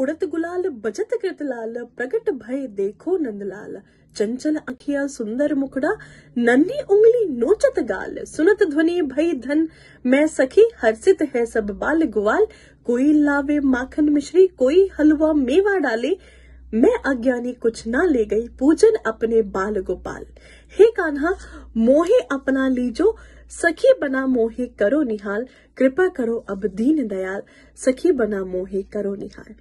उड़त गुलाल बचत कृत लाल प्रगट भय देखो नंदलाल चंचल अखिया सुंदर मुखड़ा नन्ही उंगली नोचत गाल सुनत ध्वनि भई धन मैं सखी हर्षित है सब बाल गुवाल कोई लावे माखन मिश्री कोई हलवा मेवा डाले मैं अज्ञानी कुछ ना ले गई पूजन अपने बाल गोपाल हे कान्हा मोहे अपना लीजो सखी बना मोहे करो निहाल कृपा करो अब दीन दयाल सखी बना मोहे करो निहाल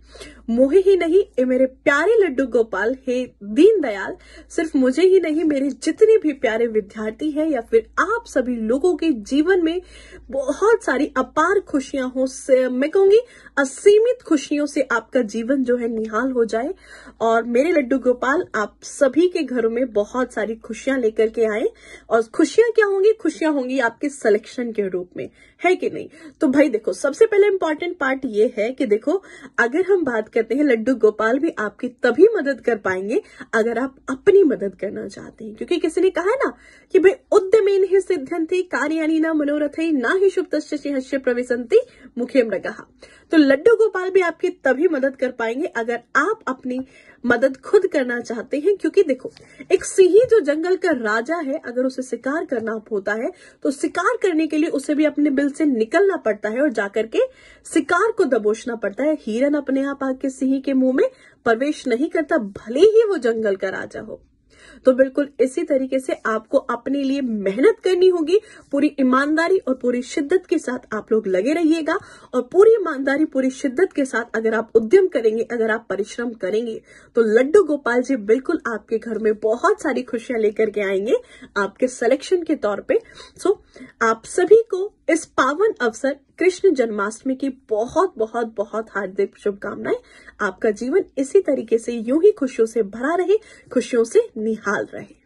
मोहे ही नहीं ए मेरे प्यारे लड्डू गोपाल हे दीन दयाल सिर्फ मुझे ही नहीं मेरे जितने भी प्यारे विद्यार्थी हैं या फिर आप सभी लोगों के जीवन में बहुत सारी अपार खुशियां हो मैं कहूंगी असीमित खुशियों से आपका जीवन जो है निहाल हो जाए और मेरे लड्डू गोपाल आप सभी के घरों में बहुत सारी खुशियां लेकर के आए और खुशियां क्या होंगी खुशियां होंगी आपके सिलेक्शन के रूप में है कि नहीं तो भाई देखो सबसे पहले इंपॉर्टेंट पार्ट ये है कि देखो अगर हम बात करते हैं लड्डू गोपाल भी आपकी तभी मदद कर पाएंगे अगर आप अपनी मदद करना चाहते हैं क्योंकि किसी ने कहा ना कि भाई उद्यमी सिद्ध्यन्ति कार्याणि न मनोरथे न ही शुभ सिंहस्य प्रवेशन्ति मुखेम ने तो लड्डू गोपाल भी आपकी तभी मदद कर पाएंगे अगर आप अपनी मदद खुद करना चाहते हैं क्योंकि देखो एक सिंह जो जंगल का राजा है अगर उसे शिकार करना होता है तो शिकार करने के लिए उसे भी अपने बिल से निकलना पड़ता है और जाकर के शिकार को दबोचना पड़ता है हिरन अपने आप आके सिंह के मुंह में प्रवेश नहीं करता भले ही वो जंगल का राजा हो तो बिल्कुल इसी तरीके से आपको अपने लिए मेहनत करनी होगी पूरी ईमानदारी और पूरी शिद्दत के साथ आप लोग लगे रहिएगा और पूरी ईमानदारी पूरी शिद्दत के साथ अगर आप उद्यम करेंगे अगर आप परिश्रम करेंगे तो लड्डू गोपाल जी बिल्कुल आपके घर में बहुत सारी खुशियां लेकर के आएंगे आपके सिलेक्शन के तौर पर सो आप सभी को इस पावन अवसर कृष्ण जन्माष्टमी की बहुत बहुत बहुत हार्दिक शुभकामनाएं आपका जीवन इसी तरीके से यूं ही खुशियों से भरा रहे खुशियों से निहाल रहे